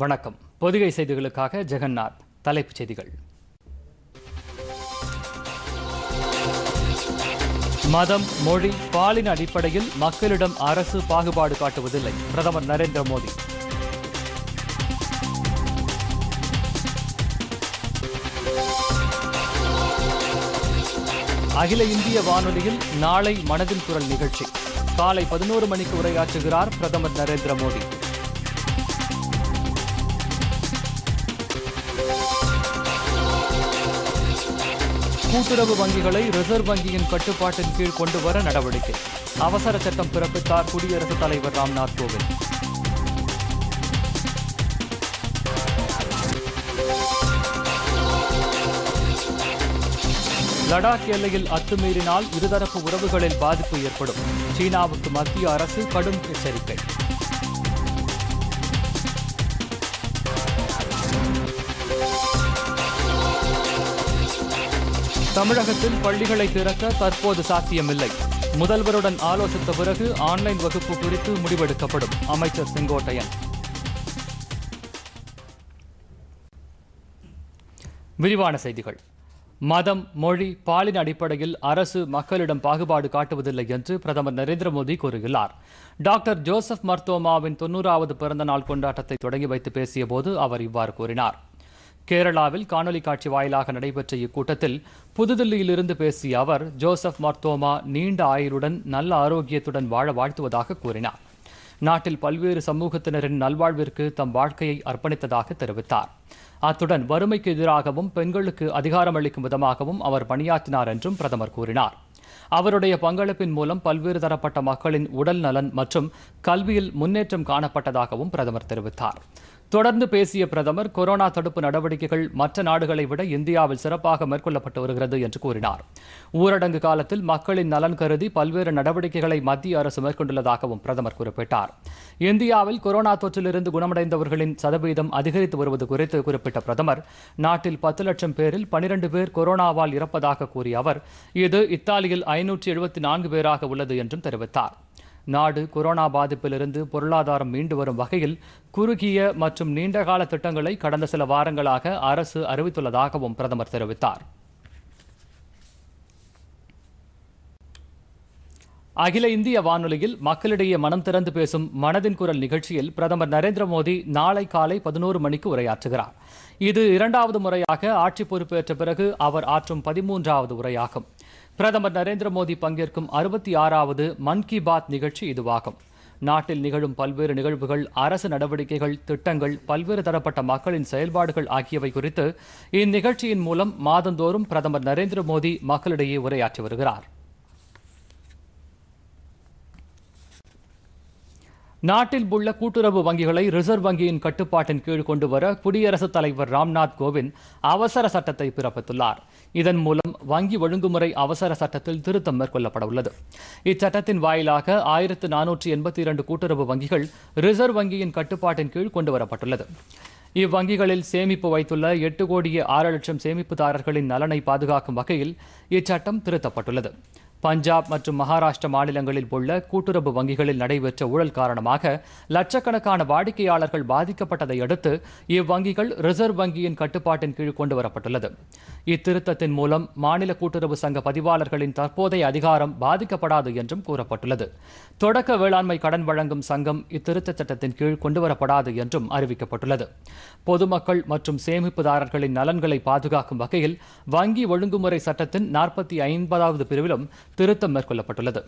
வணக்கம் பொதுகை செய்திகளுக்காக ஜெகநாத் தலைப்புச் செய்திகள் மதம் மொழி பாலின அடிப்படையில் மக்களிடம் அரசு பாகுபாடு காட்டுவதில்லை பிரதமர் நரேந்திர மோடி அகில இந்திய வானொலியில் நாளை மனதின் குரல் நிகழ்ச்சி காலை பதினோரு மணிக்கு உரையாற்றுகிறார் பிரதமர் நரேந்திர மோடி கூட்டுறவு வங்கிகளை ரிசர்வ் வங்கியின் கட்டுப்பாட்டின் கீழ் கொண்டு வர நடவடிக்கை அவசர சட்டம் பிறப்பித்தார் குடியரசுத் தலைவர் ராம்நாத் கோவிந்த் லடாக் எல்லையில் அத்துமீறினால் இருதரப்பு உறவுகளில் பாதிப்பு ஏற்படும் சீனாவுக்கு மத்திய அரசு கடும் எச்சரிக்கை தமிழகத்தில் பள்ளிகளை திறக்க தற்போது சாத்தியமில்லை முதல்வருடன் ஆலோசித்த பிறகு ஆன்லைன் வகுப்பு குறித்து முடிவெடுக்கப்படும் அமைச்சர் செங்கோட்டையன் விரிவான செய்திகள் மதம் மொழி பாலின அடிப்படையில் அரசு மக்களிடம் பாகுபாடு காட்டுவதில்லை என்று பிரதமர் நரேந்திர மோடி கூறுகிறார் டாக்டர் ஜோசப் மர்த்தோமாவின் தொன்னூறாவது பிறந்த நாள் கொண்டாட்டத்தை தொடங்கி வைத்து பேசிய போது அவர் இவ்வாறு கூறினார் கேரளாவில் காணொலி காட்சி வாயிலாக நடைபெற்ற இக்கூட்டத்தில் புதுதில்லியிலிருந்து பேசிய அவர் ஜோசப் மர்த்தோமா நீண்ட ஆயுளுடன் நல்ல ஆரோக்கியத்துடன் வாழ வாழ்த்துவதாக கூறினார் நாட்டில் பல்வேறு சமூகத்தினரின் நல்வாழ்விற்கு தம் வாழ்க்கையை அர்ப்பணித்ததாக தெரிவித்தார் அத்துடன் வறுமைக்கு எதிராகவும் பெண்களுக்கு அதிகாரம் அளிக்கும் விதமாகவும் அவர் பணியாற்றினார் என்றும் பிரதமர் கூறினார் அவருடைய பங்களிப்பின் மூலம் பல்வேறு தரப்பட்ட மக்களின் உடல் நலன் மற்றும் கல்வியில் முன்னேற்றம் காணப்பட்டதாகவும் பிரதமர் தெரிவித்தார் தொடர்ந்து பேசிய பிரதமர் கொரோனா தடுப்பு நடவடிக்கைகள் மற்ற நாடுகளை விட இந்தியாவில் சிறப்பாக மேற்கொள்ளப்பட்டு வருகிறது என்று கூறினார் ஊரடங்கு காலத்தில் மக்களின் நலன் கருதி பல்வேறு நடவடிக்கைகளை மத்திய அரசு மேற்கொண்டுள்ளதாகவும் பிரதமர் குறிப்பிட்டார் இந்தியாவில் கொரோனா தொற்றிலிருந்து குணமடைந்தவர்களின் சதவீதம் அதிகரித்து வருவது குறித்து குறிப்பிட்ட பிரதமர் நாட்டில் பத்து லட்சம் பேரில் பனிரண்டு பேர் கொரோனாவால் இறப்பதாக கூறிய அவர் இது இத்தாலியில் ஐநூற்றி எழுபத்தி நான்கு பேராக உள்ளது என்றும் தெரிவித்தார் நாடு கொரோனா பாதிப்பிலிருந்து பொருளாதாரம் மீண்டு வரும் வகையில் குறுகிய மற்றும் நீண்டகால திட்டங்களை கடந்த சில வாரங்களாக அரசு அறிவித்துள்ளதாகவும் பிரதமர் தெரிவித்தார் அகில இந்திய வானொலியில் மக்களிடையே மனம் திறந்து பேசும் மனதின் குரல் நிகழ்ச்சியில் பிரதமர் நரேந்திர மோடி நாளை காலை பதினோரு மணிக்கு உரையாற்றுகிறார் இது இரண்டாவது முறையாக ஆட்சி பொறுப்பேற்ற பிறகு அவர் ஆற்றும் பதிமூன்றாவது உரையாகும் பிரதமர் நரேந்திர மோடி பங்கேற்கும் அறுபத்தி ஆறாவது மன் கி பாத் நிகழ்ச்சி இதுவாகும் நாட்டில் நிகழும் பல்வேறு நிகழ்வுகள் அரசு நடவடிக்கைகள் திட்டங்கள் பல்வேறு தரப்பட்ட மக்களின் செயல்பாடுகள் ஆகியவை குறித்து இந்நிகழ்ச்சியின் மூலம் மாதந்தோறும் பிரதமர் நரேந்திர மோடி மக்களிடையே உரையாற்றி வருகிறார் நாட்டில் உள்ள கூட்டுறவு வங்கிகளை ரிசர்வ் வங்கியின் கட்டுப்பாட்டின் கீழ் கொண்டு வர குடியரசுத் தலைவர் ராம்நாத் கோவிந்த் அவசர சட்டத்தை பிறப்பித்துள்ளார் இதன் மூலம் வங்கி ஒழுங்குமுறை அவசர சட்டத்தில் திருத்தம் மேற்கொள்ளப்பட உள்ளது இச்சட்டத்தின் வாயிலாக ஆயிரத்து நானூற்றி எண்பத்தி இரண்டு கூட்டுறவு வங்கிகள் ரிசர்வ் வங்கியின் கட்டுப்பாட்டின் கீழ் கொண்டு வரப்பட்டுள்ளது இவ்வங்கிகளில் சேமிப்பு வைத்துள்ள எட்டு கோடியே ஆறு லட்சம் சேமிப்புதாரர்களின் நலனை பாதுகாக்கும் வகையில் இச்சட்டம் திருத்தப்பட்டுள்ளது பஞ்சாப் மற்றும் மகாராஷ்டிரா மாநிலங்களில் உள்ள கூட்டுறவு வங்கிகளில் நடைபெற்ற ஊழல் காரணமாக லட்சக்கணக்கான வாடிக்கையாளர்கள் பாதிக்கப்பட்டதை அடுத்து இவ்வங்கிகள் ரிசர்வ் வங்கியின் கட்டுப்பாட்டின் கீழ் கொண்டு வரப்பட்டுள்ளது இத்திருத்தத்தின் மூலம் மாநில கூட்டுறவு சங்க பதிவாளர்களின் தற்போதைய அதிகாரம் பாதிக்கப்படாது என்றும் கூறப்பட்டுள்ளது தொடக்க வேளாண்மை கடன் வழங்கும் சங்கம் இத்திருத்த சட்டத்தின் கீழ் கொண்டுவரப்படாது என்றும் அறிவிக்கப்பட்டுள்ளது பொதுமக்கள் மற்றும் சேமிப்புதாரர்களின் நலன்களை பாதுகாக்கும் வகையில் வங்கி ஒழுங்குமுறை சட்டத்தின் நாற்பத்தி ஐம்பதாவது பிரிவிலும் திருத்தம் மேற்கொள்ளப்பட்டுள்ளது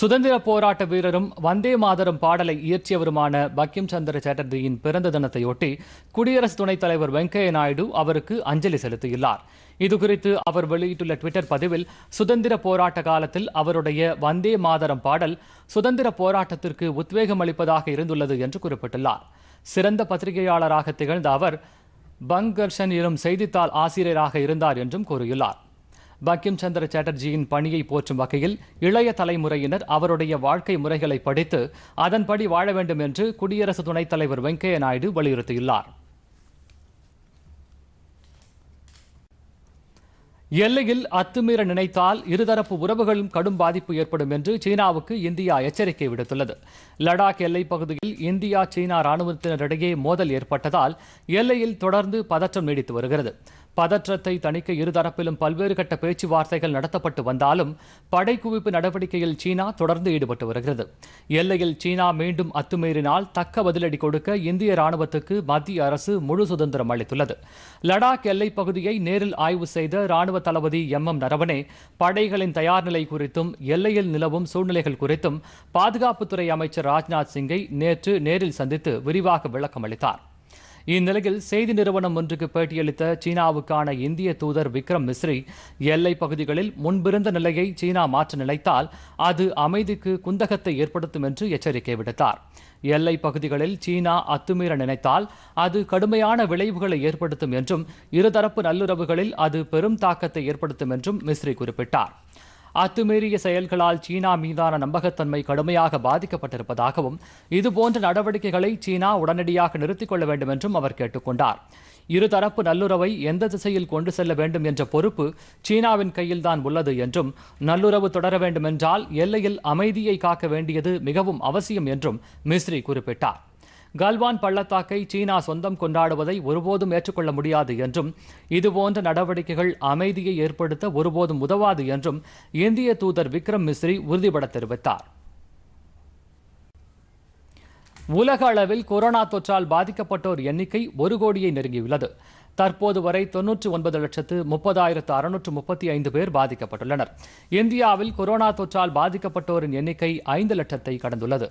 சுதந்திர போராட்ட வீரரும் வந்தே மாதரம் பாடலை இயற்றியவருமான பக்கிம் சந்திர சாட்டர்ஜியின் பிறந்த தினத்தையொட்டி குடியரசு துணைத் தலைவர் வெங்கையா நாயுடு அவருக்கு அஞ்சலி செலுத்தியுள்ளார் இதுகுறித்து அவர் வெளியிட்டுள்ள டுவிட்டர் பதிவில் சுதந்திர போராட்ட காலத்தில் அவருடைய வந்தே மாதரம் பாடல் சுதந்திர போராட்டத்திற்கு உத்வேகம் அளிப்பதாக இருந்துள்ளது என்று குறிப்பிட்டுள்ளார் சிறந்த பத்திரிகையாளராக திகழ்ந்த அவர் பங்கர்ஷன் எனும் செய்தித்தாள் ஆசிரியராக இருந்தார் என்றும் கூறியுள்ளார் பங்கிம் சந்திர சாட்டர்ஜியின் பணியை போற்றும் வகையில் இளைய தலைமுறையினர் அவருடைய வாழ்க்கை முறைகளை படித்து அதன்படி வாழ வேண்டும் என்று குடியரசு துணைத் தலைவர் வெங்கையா நாயுடு வலியுறுத்தியுள்ளார் எல்லையில் அத்துமீற நினைத்தால் இருதரப்பு உறவுகளும் கடும் பாதிப்பு ஏற்படும் என்று சீனாவுக்கு இந்தியா எச்சரிக்கை விடுத்துள்ளது லடாக் எல்லைப் பகுதியில் இந்தியா சீனா ராணுவத்தினரிடையே மோதல் ஏற்பட்டதால் எல்லையில் தொடர்ந்து பதற்றம் நீடித்து வருகிறது பதற்றத்தை தணிக்க இருதரப்பிலும் பல்வேறு கட்ட பேச்சுவார்த்தைகள் நடத்தப்பட்டு வந்தாலும் படை குவிப்பு நடவடிக்கையில் சீனா தொடர்ந்து ஈடுபட்டு வருகிறது எல்லையில் சீனா மீண்டும் அத்துமீறினால் தக்க பதிலடி கொடுக்க இந்திய ராணுவத்துக்கு மத்திய அரசு முழு சுதந்திரம் அளித்துள்ளது லடாக் எல்லைப் பகுதியை நேரில் ஆய்வு செய்த ராணுவ தளபதி எம் எம் நரவனே படைகளின் தயார் நிலை குறித்தும் எல்லையில் நிலவும் சூழ்நிலைகள் குறித்தும் பாதுகாப்புத்துறை அமைச்சர் ராஜ்நாத் சிங்கை நேற்று நேரில் சந்தித்து விரிவாக விளக்கம் அளித்தாா் இந்நிலையில் செய்தி நிறுவனம் ஒன்றுக்கு பேட்டியளித்த சீனாவுக்கான இந்திய தூதர் விக்ரம் மிஸ்ரி எல்லை பகுதிகளில் முன்பிருந்த நிலையை சீனா மாற்ற நினைத்தால் அது அமைதிக்கு குந்தகத்தை ஏற்படுத்தும் என்று எச்சரிக்கை விடுத்தார் எல்லை பகுதிகளில் சீனா அத்துமீற நினைத்தால் அது கடுமையான விளைவுகளை ஏற்படுத்தும் என்றும் இருதரப்பு நல்லுறவுகளில் அது பெரும் தாக்கத்தை ஏற்படுத்தும் என்றும் மிஸ்ரி குறிப்பிட்டார் அத்துமீறிய செயல்களால் சீனா மீதான நம்பகத்தன்மை கடுமையாக பாதிக்கப்பட்டிருப்பதாகவும் இதுபோன்ற நடவடிக்கைகளை சீனா உடனடியாக நிறுத்திக் கொள்ள வேண்டும் என்றும் அவர் கேட்டுக்கொண்டார் இருதரப்பு நல்லுறவை எந்த திசையில் கொண்டு செல்ல வேண்டும் என்ற பொறுப்பு சீனாவின் கையில்தான் உள்ளது என்றும் நல்லுறவு தொடர வேண்டுமென்றால் எல்லையில் அமைதியை காக்க வேண்டியது மிகவும் அவசியம் என்றும் மிஸ்ரி குறிப்பிட்டார் கல்வான் பள்ளத்தாக்கை சீனா சொந்தம் கொண்டாடுவதை ஒருபோதும் ஏற்றுக்கொள்ள முடியாது என்றும் இதுபோன்ற நடவடிக்கைகள் அமைதியை ஏற்படுத்த ஒருபோதும் உதவாது என்றும் இந்திய தூதர் விக்ரம் மிஸ்ரி உறுதிபட தெரிவித்தார் உலக அளவில் கொரோனா தொற்றால் பாதிக்கப்பட்டோர் எண்ணிக்கை ஒரு கோடியை நெருங்கியுள்ளது தற்போது வரை தொன்னூற்று ஒன்பது லட்சத்து முப்பதாயிரத்து அறுநூற்று முப்பத்தி ஐந்து பேர் பாதிக்கப்பட்டுள்ளனர் இந்தியாவில் கொரோனா தொற்றால் பாதிக்கப்பட்டோரின் எண்ணிக்கை ஐந்து லட்சத்தை கடந்துள்ளது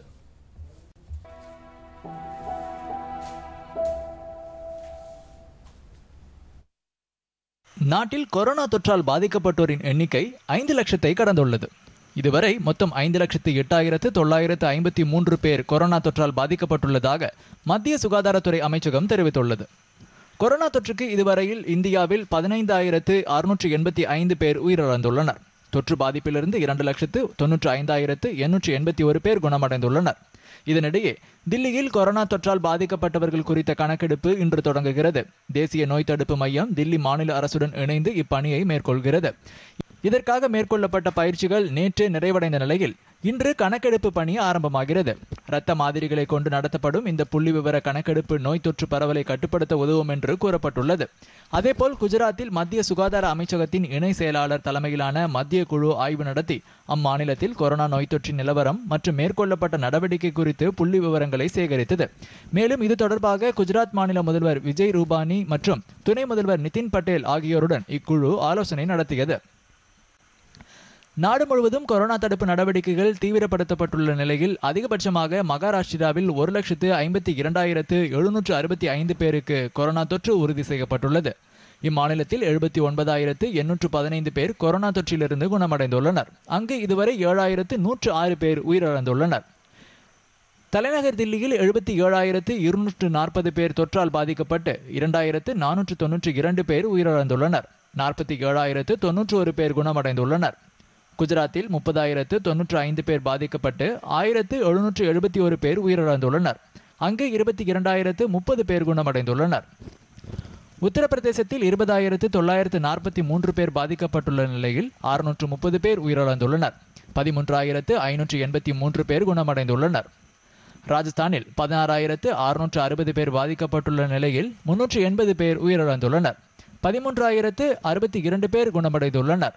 நாட்டில் கொரோனா தொற்றால் பாதிக்கப்பட்டோரின் எண்ணிக்கை ஐந்து லட்சத்தை கடந்துள்ளது இதுவரை மொத்தம் ஐந்து லட்சத்து எட்டாயிரத்து தொள்ளாயிரத்து ஐம்பத்தி மூன்று பேர் கொரோனா தொற்றால் பாதிக்கப்பட்டுள்ளதாக மத்திய சுகாதாரத்துறை அமைச்சகம் தெரிவித்துள்ளது கொரோனா தொற்றுக்கு இதுவரையில் இந்தியாவில் பதினைந்தாயிரத்து அறுநூற்றி எண்பத்தி ஐந்து பேர் உயிரிழந்துள்ளனர் தொற்று பாதிப்பிலிருந்து இரண்டு லட்சத்து தொன்னூற்று ஐந்தாயிரத்து எண்ணூற்றி எண்பத்தி ஒரு பேர் குணமடைந்துள்ளனர் இதனிடையே தில்லியில் கொரோனா தொற்றால் பாதிக்கப்பட்டவர்கள் குறித்த கணக்கெடுப்பு இன்று தொடங்குகிறது தேசிய நோய் தடுப்பு மையம் தில்லி மாநில அரசுடன் இணைந்து இப்பணியை மேற்கொள்கிறது இதற்காக மேற்கொள்ளப்பட்ட பயிற்சிகள் நேற்று நிறைவடைந்த நிலையில் இன்று கணக்கெடுப்பு பணி ஆரம்பமாகிறது இரத்த மாதிரிகளை கொண்டு நடத்தப்படும் இந்த புள்ளி விவர கணக்கெடுப்பு நோய் தொற்று பரவலை கட்டுப்படுத்த உதவும் என்று கூறப்பட்டுள்ளது அதேபோல் குஜராத்தில் மத்திய சுகாதார அமைச்சகத்தின் இணை செயலாளர் தலைமையிலான மத்திய குழு ஆய்வு நடத்தி அம்மாநிலத்தில் கொரோனா நோய் தொற்றின் நிலவரம் மற்றும் மேற்கொள்ளப்பட்ட நடவடிக்கை குறித்து புள்ளி விவரங்களை சேகரித்தது மேலும் இது தொடர்பாக குஜராத் மாநில முதல்வர் விஜய் ரூபானி மற்றும் துணை முதல்வர் நிதின் பட்டேல் ஆகியோருடன் இக்குழு ஆலோசனை நடத்தியது நாடு முழுவதும் கொரோனா தடுப்பு நடவடிக்கைகள் தீவிரப்படுத்தப்பட்டுள்ள நிலையில் அதிகபட்சமாக மகாராஷ்டிராவில் ஒரு லட்சத்து ஐம்பத்தி இரண்டாயிரத்து எழுநூற்று அறுபத்தி ஐந்து பேருக்கு கொரோனா தொற்று உறுதி செய்யப்பட்டுள்ளது இம்மாநிலத்தில் எழுபத்தி ஒன்பதாயிரத்து எண்ணூற்று பதினைந்து பேர் கொரோனா தொற்றிலிருந்து குணமடைந்துள்ளனர் அங்கு இதுவரை ஏழாயிரத்து நூற்று ஆறு பேர் உயிரிழந்துள்ளனர் தலைநகர் தில்லியில் எழுபத்தி ஏழாயிரத்து இருநூற்று நாற்பது பேர் தொற்றால் பாதிக்கப்பட்டு இரண்டாயிரத்து நானூற்று தொன்னூற்றி இரண்டு பேர் உயிரிழந்துள்ளனர் நாற்பத்தி ஏழாயிரத்து தொன்னூற்று ஒரு பேர் குணமடைந்துள்ளனர் குஜராத்தில் முப்பதாயிரத்து தொன்னூற்று ஐந்து பேர் பாதிக்கப்பட்டு ஆயிரத்து எழுநூற்று எழுபத்தி ஒரு பேர் உயிரிழந்துள்ளனர் அங்கு இருபத்தி இரண்டாயிரத்து முப்பது பேர் குணமடைந்துள்ளனர் உத்தரப்பிரதேசத்தில் இருபதாயிரத்து தொள்ளாயிரத்து நாற்பத்தி மூன்று பேர் பாதிக்கப்பட்டுள்ள நிலையில் அறுநூற்று முப்பது பேர் உயிரிழந்துள்ளனர் பதிமூன்றாயிரத்து ஐநூற்று எண்பத்தி மூன்று பேர் குணமடைந்துள்ளனர் ராஜஸ்தானில் பதினாறாயிரத்து அறுநூற்று அறுபது பேர் பாதிக்கப்பட்டுள்ள நிலையில் முன்னூற்று எண்பது பேர் உயிரிழந்துள்ளனர் பதிமூன்றாயிரத்து அறுபத்தி இரண்டு பேர் குணமடைந்துள்ளனர்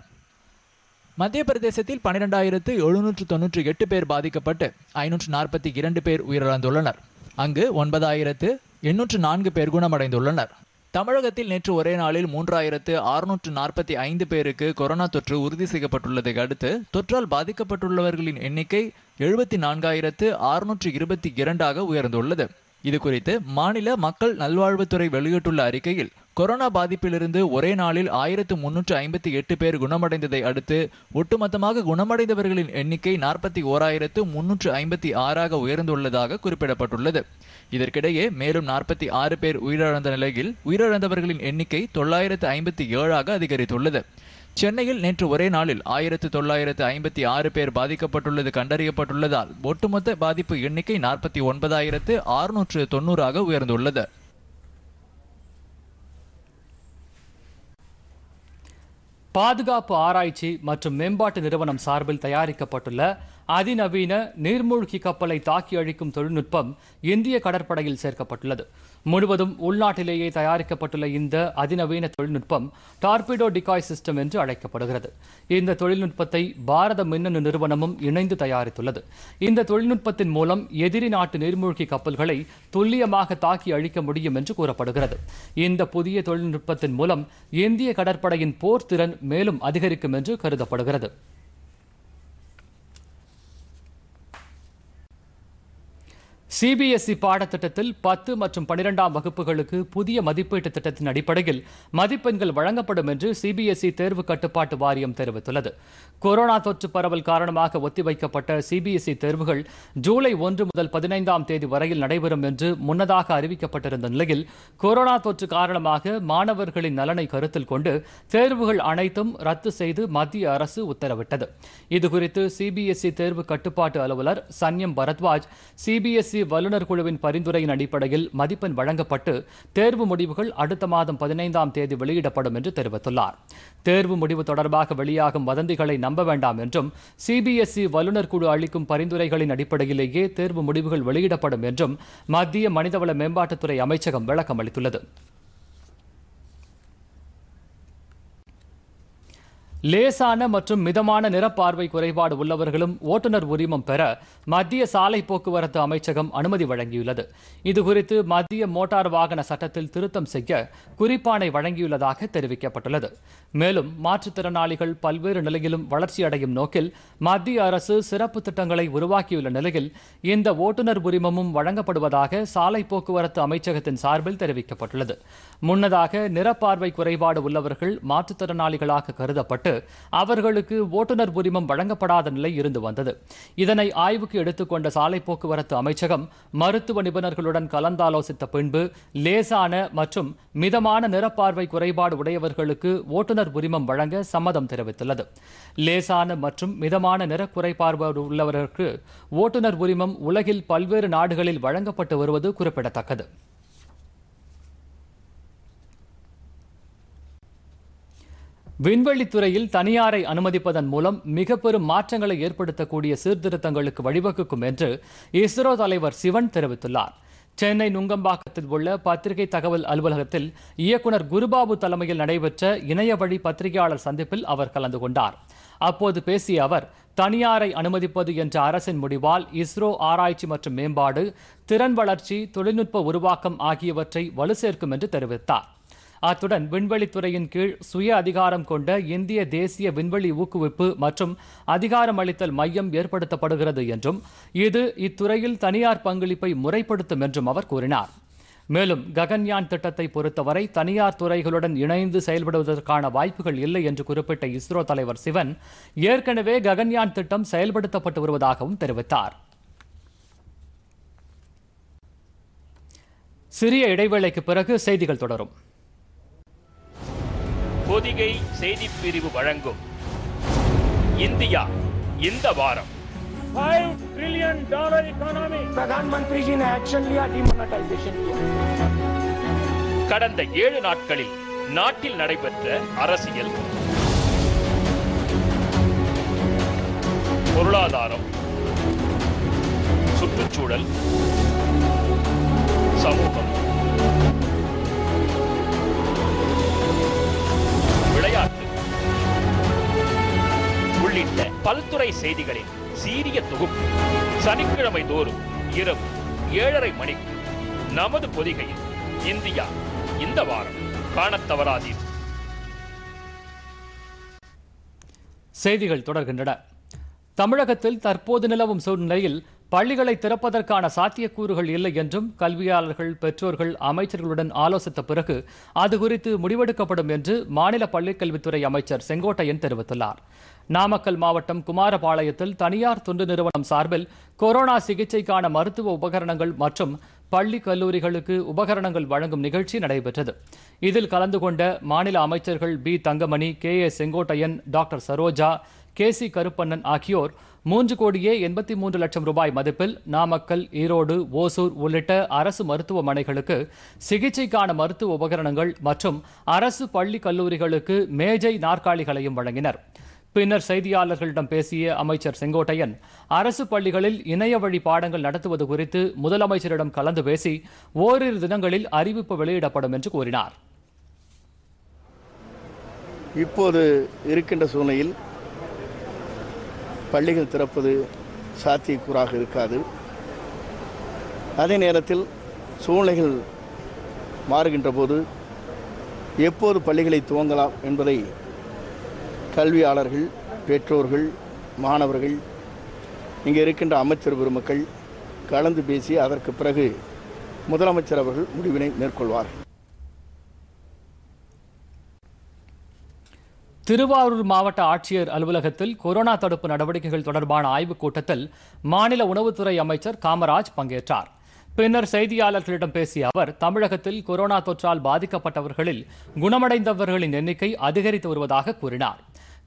மத்திய பிரதேசத்தில் பனிரெண்டாயிரத்து எழுநூற்று தொன்னூற்றி எட்டு பேர் பாதிக்கப்பட்டு ஐநூற்று நாற்பத்தி இரண்டு பேர் உயிரிழந்துள்ளனர் அங்கு ஒன்பதாயிரத்து எண்ணூற்று நான்கு பேர் குணமடைந்துள்ளனர் தமிழகத்தில் நேற்று ஒரே நாளில் மூன்றாயிரத்து அறுநூற்று நாற்பத்தி ஐந்து பேருக்கு கொரோனா தொற்று உறுதி செய்யப்பட்டுள்ளதை அடுத்து தொற்றால் பாதிக்கப்பட்டுள்ளவர்களின் எண்ணிக்கை எழுபத்தி நான்காயிரத்து அறுநூற்று இருபத்தி இரண்டாக உயர்ந்துள்ளது இது குறித்து மாநில மக்கள் நல்வாழ்வுத்துறை வெளியிட்டுள்ள அறிக்கையில் கொரோனா பாதிப்பிலிருந்து ஒரே நாளில் ஆயிரத்து முன்னூற்று ஐம்பத்தி எட்டு பேர் குணமடைந்ததை அடுத்து ஒட்டுமொத்தமாக குணமடைந்தவர்களின் எண்ணிக்கை நாற்பத்தி ஓராயிரத்து முன்னூற்று ஐம்பத்தி ஆறாக உயர்ந்துள்ளதாக குறிப்பிடப்பட்டுள்ளது இதற்கிடையே மேலும் நாற்பத்தி ஆறு பேர் உயிரிழந்த நிலையில் உயிரிழந்தவர்களின் எண்ணிக்கை தொள்ளாயிரத்து ஐம்பத்தி ஏழாக அதிகரித்துள்ளது சென்னையில் நேற்று ஒரே நாளில் ஆயிரத்து தொள்ளாயிரத்து ஐம்பத்தி ஆறு பேர் பாதிக்கப்பட்டுள்ளது கண்டறியப்பட்டுள்ளதால் ஒட்டுமொத்த பாதிப்பு எண்ணிக்கை நாற்பத்தி ஒன்பதாயிரத்து அறுநூற்று தொன்னூறாக உயர்ந்துள்ளது பாதுகாப்பு ஆராய்ச்சி மற்றும் மேம்பாட்டு நிறுவனம் சார்பில் தயாரிக்கப்பட்டுள்ள அதிநவீன நீர்மூழ்கி கப்பலை தாக்கி அழிக்கும் தொழில்நுட்பம் இந்திய கடற்படையில் சேர்க்கப்பட்டுள்ளது முழுவதும் உள்நாட்டிலேயே தயாரிக்கப்பட்டுள்ள இந்த அதிநவீன தொழில்நுட்பம் டார்பிடோ டிகாய் சிஸ்டம் என்று அழைக்கப்படுகிறது இந்த தொழில்நுட்பத்தை பாரத மின்னணு நிறுவனமும் இணைந்து தயாரித்துள்ளது இந்த தொழில்நுட்பத்தின் மூலம் எதிரி நாட்டு நீர்மூழ்கி கப்பல்களை துல்லியமாக தாக்கி அழிக்க முடியும் என்று கூறப்படுகிறது இந்த புதிய தொழில்நுட்பத்தின் மூலம் இந்திய கடற்படையின் போர் திறன் மேலும் அதிகரிக்கும் என்று கருதப்படுகிறது சிபிஎஸ்இ பாடத்திட்டத்தில் பத்து மற்றும் பனிரெண்டாம் வகுப்புகளுக்கு புதிய மதிப்பீட்டு திட்டத்தின் அடிப்படையில் மதிப்பெண்கள் வழங்கப்படும் என்று சிபிஎஸ்இ தேர்வு கட்டுப்பாட்டு வாரியம் தெரிவித்துள்ளது கொரோனா தொற்று பரவல் காரணமாக ஒத்திவைக்கப்பட்ட சிபிஎஸ்இ தேர்வுகள் ஜூலை ஒன்று முதல் பதினைந்தாம் தேதி வரையில் நடைபெறும் என்று முன்னதாக அறிவிக்கப்பட்டிருந்த நிலையில் கொரோனா தொற்று காரணமாக மாணவர்களின் நலனை கருத்தில் கொண்டு தேர்வுகள் அனைத்தும் ரத்து செய்து மத்திய அரசு உத்தரவிட்டது இதுகுறித்து சிபிஎஸ்இ தேர்வு கட்டுப்பாட்டு அலுவலர் சன்யம் பரத்வாஜ் சிபிஎஸ்இ தேசிய வல்லுநர் குழுவின் பரிந்துரையின் அடிப்படையில் மதிப்பெண் வழங்கப்பட்டு தேர்வு முடிவுகள் அடுத்த மாதம் பதினைந்தாம் தேதி வெளியிடப்படும் என்று தெரிவித்துள்ளார் தேர்வு முடிவு தொடர்பாக வெளியாகும் வதந்திகளை நம்ப வேண்டாம் என்றும் சிபிஎஸ்இ வல்லுநர் குழு அளிக்கும் பரிந்துரைகளின் அடிப்படையிலேயே தேர்வு முடிவுகள் வெளியிடப்படும் என்றும் மத்திய மனிதவள மேம்பாட்டுத்துறை அமைச்சகம் விளக்கம் அளித்துள்ளது லேசான மற்றும் மிதமான நிறப்பார்வை குறைபாடு உள்ளவர்களும் ஓட்டுநர் உரிமம் பெற மத்திய சாலை போக்குவரத்து அமைச்சகம் அனுமதி வழங்கியுள்ளது இதுகுறித்து மத்திய மோட்டார் வாகன சட்டத்தில் திருத்தம் செய்ய குறிப்பானை வழங்கியுள்ளதாக தெரிவிக்கப்பட்டுள்ளது மேலும் மாற்றுத்திறனாளிகள் பல்வேறு நிலையிலும் வளர்ச்சியடையும் நோக்கில் மத்திய அரசு சிறப்பு திட்டங்களை உருவாக்கியுள்ள நிலையில் இந்த ஓட்டுநர் உரிமமும் வழங்கப்படுவதாக சாலை போக்குவரத்து அமைச்சகத்தின் சார்பில் தெரிவிக்கப்பட்டுள்ளது முன்னதாக நிறப்பார்வை குறைபாடு உள்ளவர்கள் மாற்றுத்திறனாளிகளாக கருதப்பட்டு அவர்களுக்கு ஓட்டுநர் உரிமம் வழங்கப்படாத நிலை இருந்து வந்தது இதனை ஆய்வுக்கு எடுத்துக்கொண்ட சாலை போக்குவரத்து அமைச்சகம் மருத்துவ நிபுணர்களுடன் கலந்தாலோசித்த பின்பு லேசான மற்றும் மிதமான நிறப்பார்வை குறைபாடு உடையவர்களுக்கு ஓட்டுநர் உரிமம் வழங்க சம்மதம் தெரிவித்துள்ளது லேசான மற்றும் மிதமான நிறக்குறைபார்வை உள்ளவர்களுக்கு ஓட்டுநர் உரிமம் உலகில் பல்வேறு நாடுகளில் வழங்கப்பட்டு வருவது குறிப்பிடத்தக்கது விண்வெளித்துறையில் தனியாரை அனுமதிப்பதன் மூலம் மிக பெரும் மாற்றங்களை ஏற்படுத்தக்கூடிய சீர்திருத்தங்களுக்கு வழிவகுக்கும் என்று இஸ்ரோ தலைவர் சிவன் தெரிவித்துள்ளார் சென்னை நுங்கம்பாக்கத்தில் உள்ள பத்திரிகை தகவல் அலுவலகத்தில் இயக்குனர் குருபாபு தலைமையில் நடைபெற்ற இணைய வழி பத்திரிகையாளர் சந்திப்பில் அவர் கலந்து கொண்டார் அப்போது பேசிய அவர் தனியாரை அனுமதிப்பது என்ற அரசின் முடிவால் இஸ்ரோ ஆராய்ச்சி மற்றும் மேம்பாடு திறன் வளர்ச்சி தொழில்நுட்ப உருவாக்கம் ஆகியவற்றை வலு சேர்க்கும் என்று தெரிவித்தார் அத்துடன் விண்வெளித்துறையின் கீழ் சுய அதிகாரம் கொண்ட இந்திய தேசிய விண்வெளி ஊக்குவிப்பு மற்றும் அதிகாரம் அளித்தல் மையம் ஏற்படுத்தப்படுகிறது என்றும் இது இத்துறையில் தனியார் பங்களிப்பை முறைப்படுத்தும் என்றும் அவர் கூறினார் மேலும் ககன்யான் திட்டத்தை பொறுத்தவரை தனியார் துறைகளுடன் இணைந்து செயல்படுவதற்கான வாய்ப்புகள் இல்லை என்று குறிப்பிட்ட இஸ்ரோ தலைவர் சிவன் ஏற்கனவே ககன்யான் திட்டம் செயல்படுத்தப்பட்டு வருவதாகவும் தெரிவித்தார் சிறிய இடைவேளைக்கு பிறகு செய்திகள் தொடரும் பத்திரிகை பிரிவு வழங்கும் இந்தியா இந்த வாரம் கடந்த ஏழு நாட்களில் நாட்டில் நடைபெற்ற அரசியல் பொருளாதாரம் சுற்றுச்சூழல் சமூகம் விளையாட்டு உள்ளிட்ட பல்துறை செய்திகளின் சீரிய தொகுப்பு சனிக்கிழமை தோறும் இரவு ஏழரை மணிக்கு நமது பொதிகையில் இந்தியா இந்த வாரம் காணத் தவறாதீர் செய்திகள் தொடர்கின்றன தமிழகத்தில் தற்போது நிலவும் சூழ்நிலையில் பள்ளிகளை திறப்பதற்கான சாத்தியக்கூறுகள் இல்லை என்றும் கல்வியாளர்கள் பெற்றோர்கள் அமைச்சர்களுடன் ஆலோசித்த பிறகு அது குறித்து முடிவெடுக்கப்படும் என்று மாநில பள்ளிக்கல்வித்துறை அமைச்சர் செங்கோட்டையன் தெரிவித்துள்ளார் நாமக்கல் மாவட்டம் குமாரபாளையத்தில் தனியார் தொண்டு நிறுவனம் சார்பில் கொரோனா சிகிச்சைக்கான மருத்துவ உபகரணங்கள் மற்றும் பள்ளி கல்லூரிகளுக்கு உபகரணங்கள் வழங்கும் நிகழ்ச்சி நடைபெற்றது இதில் கலந்து கொண்ட மாநில அமைச்சர்கள் P Thangamani K A Sengottaiyan doctor Saroja K C Karuppannan ஆகியோர் மூன்று கோடியே எண்பத்தி மூன்று லட்சம் ரூபாய் மதிப்பில் நாமக்கல் ஈரோடு ஓசூர் உள்ளிட்ட அரசு மருத்துவமனைகளுக்கு சிகிச்சைக்கான மருத்துவ உபகரணங்கள் மற்றும் அரசு பள்ளி கல்லூரிகளுக்கு மேஜை நாற்காலிகளையும் வழங்கினர் பின்னர் செய்தியாளர்களிடம் பேசிய அமைச்சர் செங்கோட்டையன் அரசு பள்ளிகளில் இணைய வழி பாடங்கள் நடத்துவது குறித்து முதலமைச்சரிடம் கலந்து பேசி ஓரிரு தினங்களில் அறிவிப்பு வெளியிடப்படும் என்று கூறினார் இப்போது இருக்கின்ற சூழ்நிலையில் பள்ளிகள் திறப்பது சாத்தியக்கூறாக இருக்காது அதே நேரத்தில் சூழ்நிலைகள் மாறுகின்ற போது எப்போது பள்ளிகளை துவங்கலாம் என்பதை கல்வியாளர்கள் பெற்றோர்கள் மாணவர்கள் இங்கே இருக்கின்ற அமைச்சர் பெருமக்கள் கலந்து பேசி அதற்கு பிறகு முதலமைச்சர் அவர்கள் முடிவினை மேற்கொள்வார்கள் திருவாரூர் மாவட்ட ஆட்சியர் அலுவலகத்தில் கொரோனா தடுப்பு நடவடிக்கைகள் தொடர்பான ஆய்வுக் கூட்டத்தில் மாநில உணவுத்துறை அமைச்சர் காமராஜ் பங்கேற்றார் பின்னர் செய்தியாளர்களிடம் பேசிய அவர் தமிழகத்தில் கொரோனா தொற்றால் பாதிக்கப்பட்டவர்களில் குணமடைந்தவர்களின் எண்ணிக்கை அதிகரித்து வருவதாக கூறினார்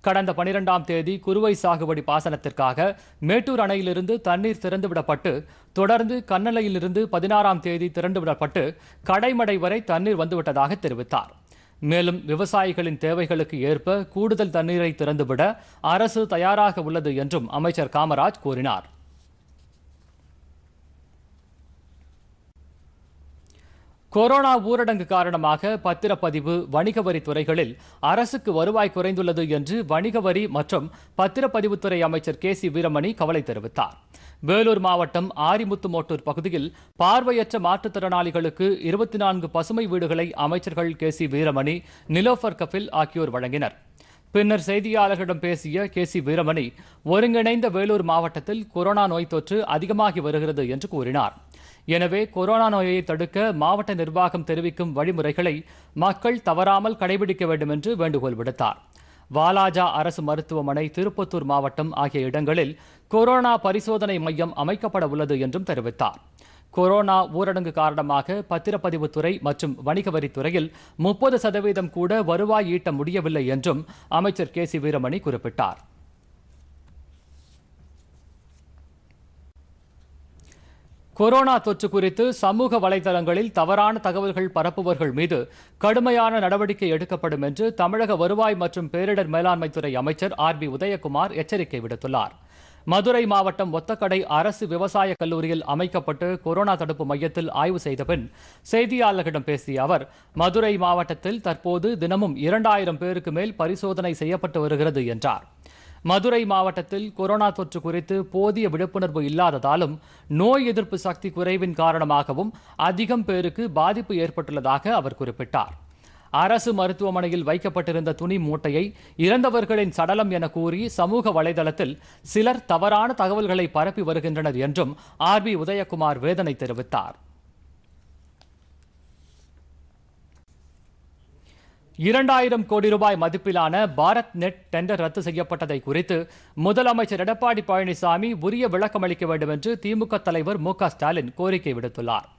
கடந்த பனிரெண்டாம் தேதி குறுவை சாகுபடி பாசனத்திற்காக மேட்டூர் அணையிலிருந்து தண்ணீர் திறந்துவிடப்பட்டு தொடர்ந்து கண்ணலையிலிருந்து பதினாறாம் தேதி திறந்துவிடப்பட்டு கடைமடை வரை தண்ணீர் வந்துவிட்டதாக தெரிவித்தார் மேலும் விவசாயிகளின் தேவைகளுக்கு ஏற்ப கூடுதல் தண்ணீரை திறந்துவிட அரசு தயாராக உள்ளது என்றும் அமைச்சர் காமராஜ் கூறினார் கொரோனா ஊரடங்கு காரணமாக பத்திரப்பதிவு வணிக வரி துறைகளில் அரசுக்கு வருவாய் குறைந்துள்ளது என்று வணிக வரி மற்றும் பத்திரப்பதிவுத்துறை அமைச்சர் கே சி வீரமணி கவலை தெரிவித்தார் வேலூர் மாவட்டம் ஆரிமுத்துமோட்டூர் பகுதியில் பார்வையற்ற மாற்றுத்திறனாளிகளுக்கு இருபத்தி நான்கு பசுமை வீடுகளை அமைச்சர்கள் கே சி வீரமணி நிலோஃபர் கபில் ஆகியோர் வழங்கினர் பின்னர் செய்தியாளர்களிடம் பேசிய கே சி வீரமணி ஒருங்கிணைந்த வேலூர் மாவட்டத்தில் கொரோனா நோய் தொற்று அதிகமாகி வருகிறது என்று கூறினார் எனவே கொரோனா நோயை தடுக்க மாவட்ட நிர்வாகம் தெரிவிக்கும் வழிமுறைகளை மக்கள் தவறாமல் கடைபிடிக்க வேண்டும் என்று வேண்டுகோள் விடுத்தார் வாலாஜா அரசு மருத்துவமனை திருப்பத்தூர் மாவட்டம் ஆகிய இடங்களில் கொரோனா பரிசோதனை மையம் அமைக்கப்பட உள்ளது என்றும் தெரிவித்தார் கொரோனா ஊரடங்கு காரணமாக பத்திரப்பதிவுத்துறை மற்றும் வணிக வரித்துறையில் முப்பது சதவீதம் கூட வருவாய் ஈட்ட முடியவில்லை என்றும் அமைச்சர் கே சி வீரமணி குறிப்பிட்டார் கொரோனா தொற்று குறித்து சமூக வலைதளங்களில் தவறான தகவல்கள் பரப்புவர்கள் மீது கடுமையான நடவடிக்கை எடுக்கப்படும் என்று தமிழக வருவாய் மற்றும் பேரிடர் மேலாண்மைத்துறை அமைச்சர் ஆர் பி உதயகுமார் எச்சரிக்கை விடுத்துள்ளார் மதுரை மாவட்டம் ஒத்தக்கடை அரசு விவசாய கல்லூரியில் அமைக்கப்பட்டு கொரோனா தடுப்பு மையத்தில் ஆய்வு செய்த பின் செய்தியாளர்களிடம் பேசிய அவர் மதுரை மாவட்டத்தில் தற்போது தினமும் இரண்டாயிரம் பேருக்கு மேல் பரிசோதனை செய்யப்பட்டு வருகிறது என்றார் மதுரை மாவட்டத்தில் கொரோனா தொற்று குறித்து போதிய விழிப்புணர்வு இல்லாததாலும் நோய் எதிர்ப்பு சக்தி குறைவின் காரணமாகவும் அதிகம் பேருக்கு பாதிப்பு ஏற்பட்டுள்ளதாக அவர் குறிப்பிட்டார் அரசு மருத்துவமனையில் வைக்கப்பட்டிருந்த துணி மூட்டையை இறந்தவர்களின் சடலம் என கூறி சமூக வலைதளத்தில் சிலர் தவறான தகவல்களை பரப்பி வருகின்றனர் என்றும் ஆர் பி உதயகுமார் வேதனை தெரிவித்தார் இரண்டாயிரம் கோடி ரூபாய் மதிப்பிலான பாரத் நெட் டெண்டர் ரத்து செய்யப்பட்டதை குறித்து முதலமைச்சர் எடப்பாடி பழனிசாமி உரிய விளக்கம் அளிக்க வேண்டும் என்று திமுக தலைவர் மு ஸ்டாலின் கோரிக்கை விடுத்துள்ளார்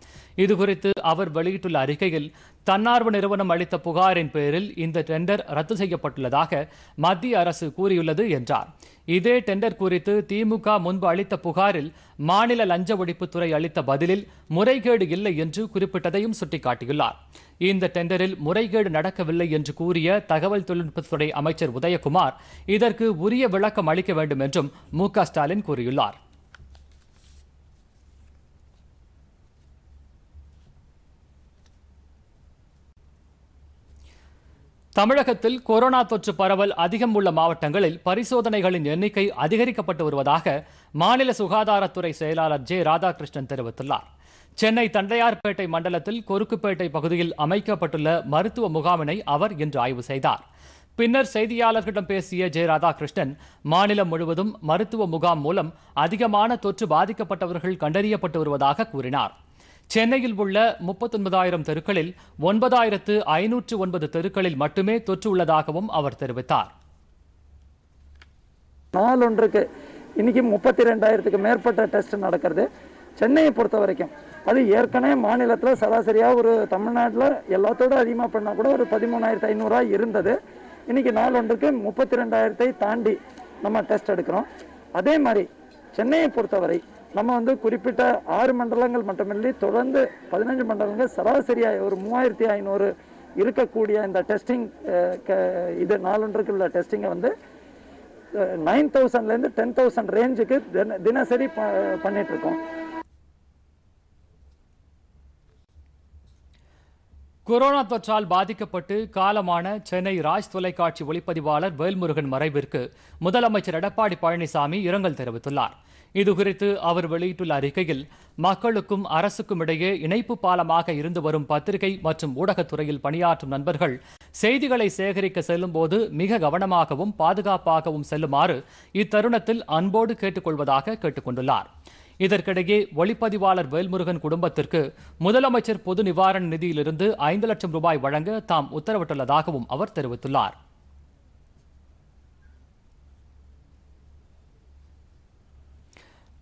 இதுகுறித்து அவர் வெளியிட்டுள்ள அறிக்கையில் தன்னார்வ நிறுவனம் அளித்த புகாரின் பேரில் இந்த டெண்டர் ரத்து செய்யப்பட்டுள்ளதாக மத்திய அரசு கூறியுள்ளது என்றார் இதே டெண்டர் குறித்து திமுக முன்பு அளித்த புகாரில் மாநில லஞ்ச ஒழிப்புத்துறை அளித்த பதிலில் முறைகேடு இல்லை என்று குறிப்பிட்டதையும் சுட்டிக்காட்டியுள்ளார் இந்த டெண்டரில் முறைகேடு நடக்கவில்லை என்று கூறிய தகவல் தொழில்நுட்பத்துறை அமைச்சர் உதயகுமார் இதற்கு உரிய விளக்கம் அளிக்க வேண்டும் என்றும் மு ஸ்டாலின் கூறியுள்ளார் தமிழகத்தில் கொரோனா தொற்று பரவல் அதிகம் உள்ள மாவட்டங்களில் பரிசோதனைகளின் எண்ணிக்கை அதிகரிக்கப்பட்டு வருவதாக மாநில சுகாதாரத்துறை செயலாளர் ஜே ராதாகிருஷ்ணன் தெரிவித்துள்ளார் சென்னை தண்டையார்பேட்டை மண்டலத்தில் கொருக்குப்பேட்டை பகுதியில் அமைக்கப்பட்டுள்ள மருத்துவ முகாமினை அவர் இன்று ஆய்வு செய்தார் பின்னர் செய்தியாளர்களிடம் பேசிய ஜெய ராதாகிருஷ்ணன் மாநிலம் முழுவதும் மருத்துவ முகாம் மூலம் அதிகமான தொற்று பாதிக்கப்பட்டவர்கள் கண்டறியப்பட்டு வருவதாக கூறினார் சென்னையில் உள்ள முப்பத்தொன்பதாயிரம் தெருக்களில் ஒன்பதாயிரத்து ஐநூற்று ஒன்பது தெருக்களில் மட்டுமே தொற்று உள்ளதாகவும் அவர் தெரிவித்தார் நாளொன்றுக்கு இன்னைக்கு முப்பத்தி ரெண்டாயிரத்துக்கு மேற்பட்ட டெஸ்ட் நடக்கிறது சென்னையை பொறுத்த வரைக்கும் அது ஏற்கனவே மாநிலத்தில் சராசரியாக ஒரு தமிழ்நாட்டில் எல்லாத்தோட அதிகமாக பண்ணால் கூட ஒரு பதிமூணாயிரத்து ஐநூறுரூவா இருந்தது இன்றைக்கி நாள் ஒன்றுக்கு முப்பத்தி ரெண்டாயிரத்தை தாண்டி நம்ம டெஸ்ட் எடுக்கிறோம் அதே மாதிரி சென்னையை பொறுத்தவரை நம்ம வந்து குறிப்பிட்ட ஆறு மண்டலங்கள் மட்டுமில்லை தொடர்ந்து பதினஞ்சு மண்டலங்கள் சராசரியாக ஒரு மூவாயிரத்தி ஐநூறு இருக்கக்கூடிய இந்த டெஸ்டிங் இது நாலொன்றுக்கு உள்ள டெஸ்டிங்கை வந்து நைன் தௌசண்ட்லேருந்து டென் தௌசண்ட் ரேஞ்சுக்கு தின தினசரி ப பண்ணிகிட்ருக்கோம் கொரோனா தொற்றால் பாதிக்கப்பட்டு காலமான சென்னை ராஜ் தொலைக்காட்சி ஒளிப்பதிவாளர் வேல்முருகன் மறைவிற்கு முதலமைச்சர் எடப்பாடி பழனிசாமி இரங்கல் தெரிவித்துள்ளார் இதுகுறித்து அவர் வெளியிட்டுள்ள அறிக்கையில் மக்களுக்கும் அரசுக்கும் இடையே இணைப்பு பாலமாக இருந்து வரும் பத்திரிகை மற்றும் ஊடகத்துறையில் பணியாற்றும் நண்பர்கள் செய்திகளை சேகரிக்க செல்லும் போது மிக கவனமாகவும் பாதுகாப்பாகவும் செல்லுமாறு இத்தருணத்தில் அன்போடு கேட்டுக்கொள்வதாக கேட்டுக்கொண்டுள்ளார் இதற்கிடையே ஒளிப்பதிவாளர் வேல்முருகன் குடும்பத்திற்கு முதலமைச்சர் பொது நிவாரண நிதியிலிருந்து ஐந்து லட்சம் ரூபாய் வழங்க தாம் உத்தரவிட்டுள்ளதாகவும் அவர் தெரிவித்துள்ளார்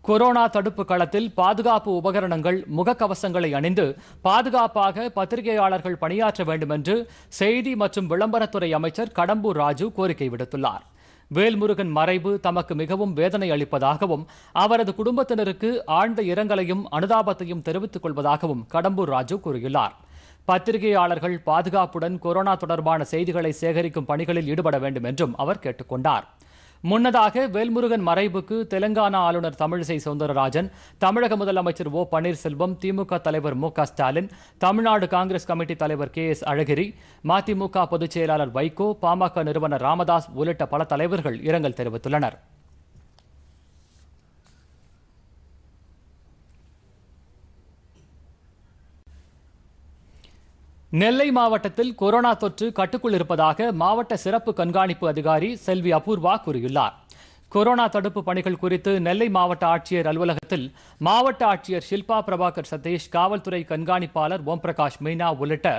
கொரோனா தடுப்பு களத்தில் பாதுகாப்பு உபகரணங்கள் முகக்கவசங்களை அணிந்து பாதுகாப்பாக பத்திரிகையாளர்கள் பணியாற்ற வேண்டும் என்று செய்தி மற்றும் விளம்பரத்துறை அமைச்சர் கடம்பூர் ராஜு கோரிக்கை விடுத்துள்ளார் வேல்முருகன் மறைவு தமக்கு மிகவும் வேதனை அளிப்பதாகவும் அவரது குடும்பத்தினருக்கு ஆழ்ந்த இரங்கலையும் அனுதாபத்தையும் தெரிவித்துக் கொள்வதாகவும் கடம்பூர் ராஜு கூறியுள்ளார் பத்திரிகையாளர்கள் பாதுகாப்புடன் கொரோனா தொடர்பான செய்திகளை சேகரிக்கும் பணிகளில் ஈடுபட வேண்டும் என்றும் அவர் கேட்டுக் கொண்டாா் முன்னதாக வேல்முருகன் மறைவுக்கு தெலங்கானா ஆளுநர் தமிழிசை சவுந்தரராஜன் தமிழக முதலமைச்சர் ஓ பன்னீர்செல்வம் திமுக தலைவர் மு ஸ்டாலின் தமிழ்நாடு காங்கிரஸ் கமிட்டி தலைவர் கே எஸ் அழகிரி மதிமுக பொதுச் செயலாளர் வைகோ பாமக நிறுவனர் ராமதாஸ் உள்ளிட்ட பல தலைவர்கள் இரங்கல் தெரிவித்துள்ளனர் நெல்லை மாவட்டத்தில் கொரோனா தொற்று கட்டுக்குள் இருப்பதாக மாவட்ட சிறப்பு கண்காணிப்பு அதிகாரி செல்வி அபூர்வா கூறியுள்ளார் கொரோனா தடுப்பு பணிகள் குறித்து நெல்லை மாவட்ட ஆட்சியர் அலுவலகத்தில் மாவட்ட ஆட்சியர் ஷில்பா பிரபாகர் சதீஷ் காவல்துறை கண்காணிப்பாளர் ஓம் பிரகாஷ் மீனா உள்ளிட்ட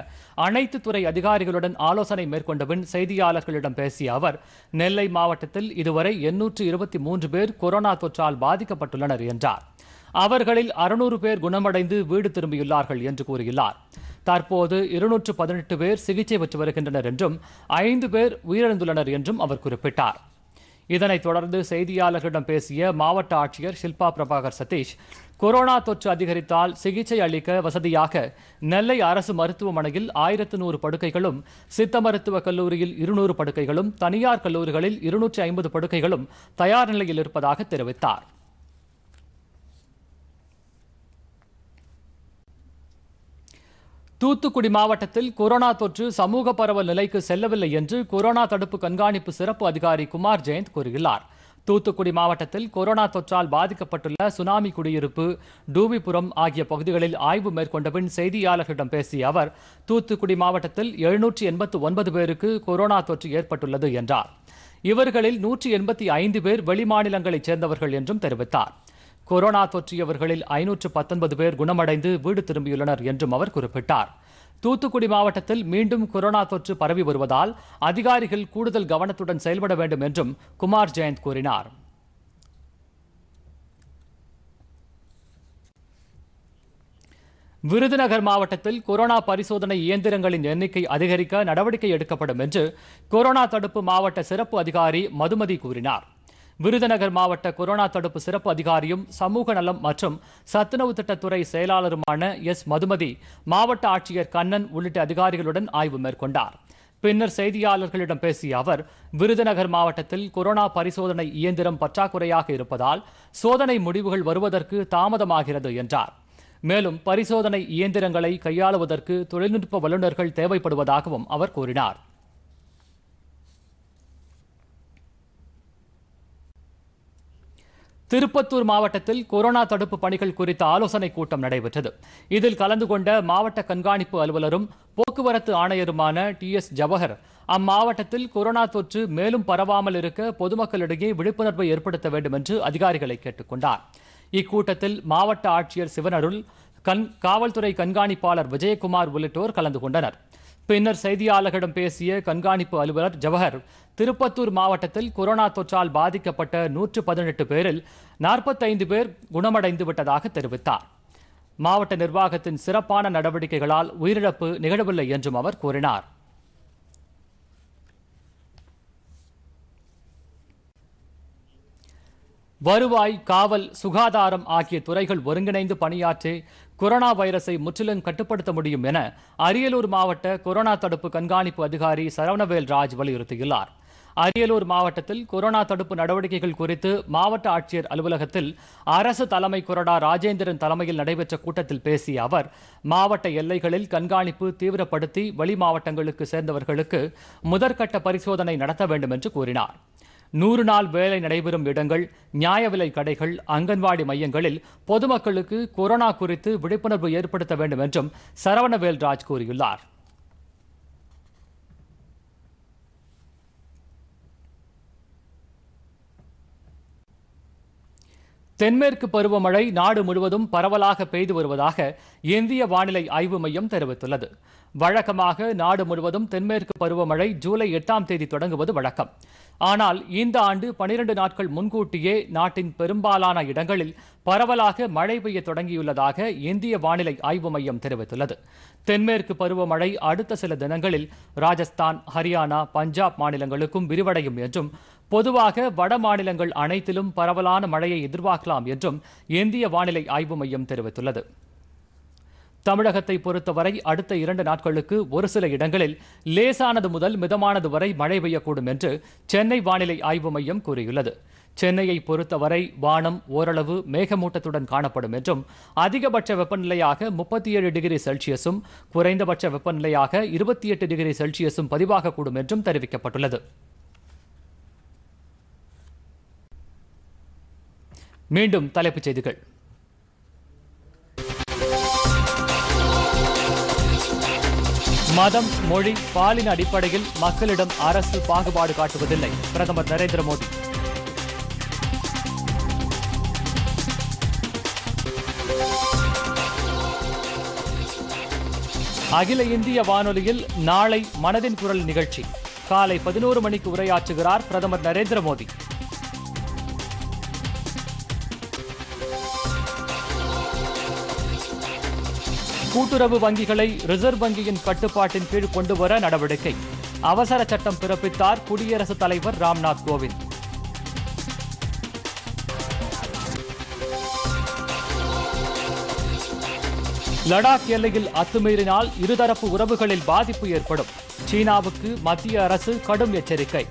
அனைத்து துறை அதிகாரிகளுடன் ஆலோசனை மேற்கொண்ட பின் செய்தியாளர்களிடம் பேசிய அவர் நெல்லை மாவட்டத்தில் இதுவரை எண்ணூற்று இருபத்தி மூன்று பேர் கொரோனா தொற்றால் பாதிக்கப்பட்டுள்ளனர் என்றார் அவர்களில் அறுநூறு பேர் குணமடைந்து வீடு திரும்பியுள்ளார்கள் என்று கூறியுள்ளார் தற்போது இருநூற்று பதினெட்டு பேர் சிகிச்சை பெற்று வருகின்றனர் என்றும் ஐந்து பேர் உயிரிழந்துள்ளனர் என்றும் அவர் குறிப்பிட்டார் இதனைத் தொடர்ந்து செய்தியாளர்களிடம் பேசிய மாவட்ட ஆட்சியர் ஷில்பா பிரபாகர் சதீஷ் கொரோனா தொற்று அதிகரித்தால் சிகிச்சை அளிக்க வசதியாக நெல்லை அரசு மருத்துவமனையில் ஆயிரத்து நூறு படுக்கைகளும் சித்த மருத்துவக் கல்லூரியில் இருநூறு படுக்கைகளும் தனியார் கல்லூரிகளில் இருநூற்றி ஐம்பது படுக்கைகளும் தயார் நிலையில் இருப்பதாக தெரிவித்தார் தூத்துக்குடி மாவட்டத்தில் கொரோனா தொற்று சமூக பரவல் நிலைக்கு செல்லவில்லை என்று கொரோனா தடுப்பு கண்காணிப்பு சிறப்பு அதிகாரி குமார் ஜெயந்த் கூறியுள்ளார் தூத்துக்குடி மாவட்டத்தில் கொரோனா தொற்றால் பாதிக்கப்பட்டுள்ள சுனாமி குடியிருப்பு டூவிபுரம் ஆகிய பகுதிகளில் ஆய்வு மேற்கொண்ட பின் செய்தியாளர்களிடம் பேசிய அவர் தூத்துக்குடி மாவட்டத்தில் எழுநூற்றி எண்பத்து ஒன்பது பேருக்கு கொரோனா தொற்று ஏற்பட்டுள்ளது என்றார் இவர்களில் நூற்றி எண்பத்தி ஐந்து பேர் வெளிமாநிலங்களைச் சேர்ந்தவர்கள் என்றும் தெரிவித்தார் கொரோனா தொற்றியவர்களில் ஐநூற்று பத்தொன்பது பேர் குணமடைந்து வீடு திரும்பியுள்ளனர் என்றும் அவர் குறிப்பிட்டார் தூத்துக்குடி மாவட்டத்தில் மீண்டும் கொரோனா தொற்று பரவி வருவதால் அதிகாரிகள் கூடுதல் கவனத்துடன் செயல்பட வேண்டும் என்றும் குமார் ஜெயந்த் கூறினார் விருதுநகர் மாவட்டத்தில் கொரோனா பரிசோதனை இயந்திரங்களின் எண்ணிக்கை அதிகரிக்க நடவடிக்கை எடுக்கப்படும் என்று கொரோனா தடுப்பு மாவட்ட சிறப்பு அதிகாரி மதுமதி கூறினார் விருதுநகர் மாவட்ட கொரோனா தடுப்பு சிறப்பு அதிகாரியும் சமூக நலம் மற்றும் சத்துணவு திட்டத்துறை செயலாளருமான எஸ் மதுமதி மாவட்ட ஆட்சியர் கண்ணன் உள்ளிட்ட அதிகாரிகளுடன் ஆய்வு மேற்கொண்டார் பின்னர் செய்தியாளர்களிடம் பேசிய அவர் விருதுநகர் மாவட்டத்தில் கொரோனா பரிசோதனை இயந்திரம் பற்றாக்குறையாக இருப்பதால் சோதனை முடிவுகள் வருவதற்கு தாமதமாகிறது என்றார் மேலும் பரிசோதனை இயந்திரங்களை கையாளுவதற்கு தொழில்நுட்ப வல்லுநர்கள் தேவைப்படுவதாகவும் அவர் கூறினார் திருப்பத்தூர் மாவட்டத்தில் கொரோனா தடுப்பு பணிகள் குறித்த ஆலோசனைக் கூட்டம் நடைபெற்றது இதில் கலந்து கொண்ட மாவட்ட கண்காணிப்பு அலுவலரும் போக்குவரத்து ஆணையருமான டி எஸ் ஜவஹர் அம்மாவட்டத்தில் கொரோனா தொற்று மேலும் பரவாமல் இருக்க பொதுமக்களிடையே விழிப்புணர்வை ஏற்படுத்த வேண்டும் என்று அதிகாரிகளை கேட்டுக்கொண்டார் இக்கூட்டத்தில் மாவட்ட ஆட்சியர் சிவனருள் கண் காவல்துறை கண்காணிப்பாளர் விஜயகுமார் உள்ளிட்டோர் கலந்து கொண்டனர் பின்னர் செய்தியாளர்களிடம் பேசிய கண்காணிப்பு அலுவலர் ஜவஹர் திருப்பத்தூர் மாவட்டத்தில் கொரோனா தொற்றால் பாதிக்கப்பட்ட நூற்று பதினெட்டு பேரில் நாற்பத்தைந்து பேர் குணமடைந்து விட்டதாக தெரிவித்தார் மாவட்ட நிர்வாகத்தின் சிறப்பான நடவடிக்கைகளால் உயிரிழப்பு நிகழவில்லை என்றும் அவர் கூறினார் வருவாய் காவல் சுகாதாரம் ஆகிய துறைகள் ஒருங்கிணைந்து பணியாற்றி கொரோனா வைரஸை முற்றிலும் கட்டுப்படுத்த முடியும் என அரியலூர் மாவட்ட கொரோனா தடுப்பு கண்காணிப்பு அதிகாரி சரவணவேல் ராஜ் வலியுறுத்தியுள்ளார் அரியலூர் மாவட்டத்தில் கொரோனா தடுப்பு நடவடிக்கைகள் குறித்து மாவட்ட ஆட்சியர் அலுவலகத்தில் அரசு தலைமை கொறடா ராஜேந்திரன் தலைமையில் நடைபெற்ற கூட்டத்தில் பேசிய அவர் மாவட்ட எல்லைகளில் கண்காணிப்பு தீவிரப்படுத்தி வெளி மாவட்டங்களுக்கு சேர்ந்தவர்களுக்கு முதற்கட்ட பரிசோதனை நடத்த வேண்டும் என்று கூறினார் நூறு நாள் வேலை நடைபெறும் இடங்கள் நியாய விலை கடைகள் அங்கன்வாடி மையங்களில் பொதுமக்களுக்கு கொரோனா குறித்து விழிப்புணர்வு ஏற்படுத்த வேண்டும் என்றும் சரவணவேல்ராஜ் கூறியுள்ளார் தென்மேற்கு பருவமழை நாடு முழுவதும் பரவலாக பெய்து வருவதாக இந்திய வானிலை ஆய்வு மையம் தெரிவித்துள்ளது வழக்கமாக நாடு முழுவதும் தென்மேற்கு பருவமழை ஜூலை எட்டாம் தேதி தொடங்குவது வழக்கம் ஆனால் இந்த ஆண்டு பனிரண்டு நாட்கள் முன்கூட்டியே நாட்டின் பெரும்பாலான இடங்களில் பரவலாக மழை பெய்ய தொடங்கியுள்ளதாக இந்திய வானிலை ஆய்வு மையம் தெரிவித்துள்ளது தென்மேற்கு பருவமழை அடுத்த சில தினங்களில் ராஜஸ்தான் ஹரியானா பஞ்சாப் மாநிலங்களுக்கும் விரிவடையும் என்றும் பொதுவாக வட மாநிலங்கள் அனைத்திலும் பரவலான மழையை எதிர்பார்க்கலாம் என்றும் இந்திய வானிலை ஆய்வு மையம் தெரிவித்துள்ளது தமிழகத்தை பொறுத்தவரை அடுத்த இரண்டு நாட்களுக்கு ஒரு சில இடங்களில் லேசானது முதல் மிதமானது வரை மழை பெய்யக்கூடும் என்று சென்னை வானிலை ஆய்வு மையம் கூறியுள்ளது சென்னையை பொறுத்தவரை வானம் ஓரளவு மேகமூட்டத்துடன் காணப்படும் என்றும் அதிகபட்ச வெப்பநிலையாக முப்பத்தி ஏழு டிகிரி செல்சியஸும் குறைந்தபட்ச வெப்பநிலையாக இருபத்தி எட்டு டிகிரி செல்சியஸும் பதிவாகக்கூடும் என்றும் தெரிவிக்கப்பட்டுள்ளது மீண்டும் தலைப்புச் செய்திகள் மதம் மொழி பாலின அடிப்படையில் மக்களிடம் அரசு பாகுபாடு காட்டுவதில்லை பிரதமர் நரேந்திர மோடி அகில இந்திய வானொலியில் நாளை மனதின் குரல் நிகழ்ச்சி காலை பதினோரு மணிக்கு உரையாற்றுகிறார் பிரதமர் நரேந்திர மோடி கூட்டுறவு வங்கிகளை ரிசர்வ் வங்கியின் கட்டுப்பாட்டின் கீழ் கொண்டு வர நடவடிக்கை அவசர சட்டம் பிறப்பித்தார் குடியரசுத் தலைவர் ராம்நாத் கோவிந்த் லடாக் எல்லையில் அத்துமீறினால் இருதரப்பு உறவுகளில் பாதிப்பு ஏற்படும் சீனாவுக்கு மத்திய அரசு கடும் எச்சரிக்கை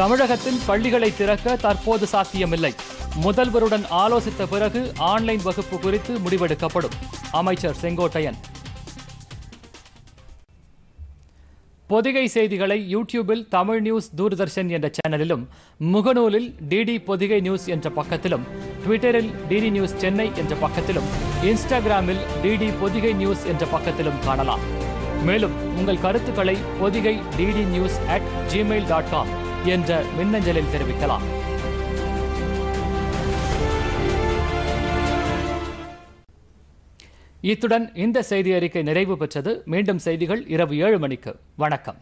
தமிழகத்தில் பள்ளிகளை திறக்க தற்போது சாத்தியமில்லை முதல்வருடன் ஆலோசித்த பிறகு ஆன்லைன் வகுப்பு குறித்து முடிவெடுக்கப்படும் அமைச்சர் செங்கோட்டையன் பொதிகை செய்திகளை யூடியூபில் தமிழ் நியூஸ் தூர்தர்ஷன் என்ற சேனலிலும் முகநூலில் டிடி பொதிகை நியூஸ் என்ற பக்கத்திலும் ட்விட்டரில் டிடி நியூஸ் சென்னை என்ற பக்கத்திலும் இன்ஸ்டாகிராமில் டிடி பொதிகை நியூஸ் என்ற பக்கத்திலும் காணலாம் மேலும் உங்கள் கருத்துக்களை Podhigai DD news at Gmail dot com என்ற மின்னஞ்சலில் தெரிவிக்கலாம் இத்துடன் இந்த செய்தி அறிக்கை நிறைவு பெற்றது மீண்டும் செய்திகள் இரவு ஏழு மணிக்கு வணக்கம்